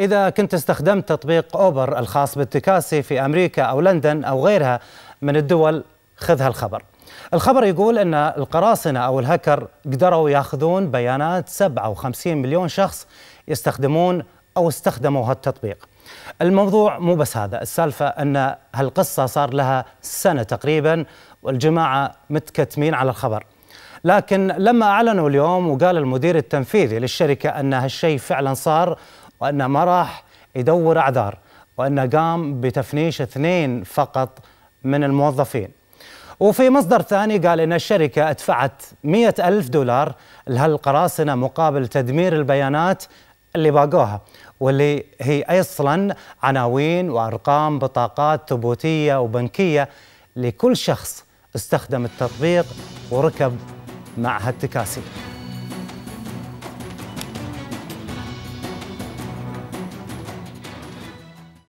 إذا كنت استخدمت تطبيق أوبر الخاص بالتكاسي في أمريكا أو لندن أو غيرها من الدول خذ هالخبر الخبر يقول أن القراصنة أو الهكر قدروا يأخذون بيانات 57 مليون شخص يستخدمون أو استخدموا هالتطبيق الموضوع مو بس هذا السالفة أن هالقصة صار لها سنة تقريبا والجماعة متكتمين على الخبر لكن لما أعلنوا اليوم وقال المدير التنفيذي للشركة أن هالشيء فعلا صار وأنه ما راح يدور أعذار وأنه قام بتفنيش اثنين فقط من الموظفين وفي مصدر ثاني قال إن الشركة أدفعت مئة ألف دولار لهالقراصنة مقابل تدمير البيانات اللي باقوها واللي هي اصلا عناوين وارقام بطاقات ثبوتيه وبنكيه لكل شخص استخدم التطبيق وركب مع هالتكاسي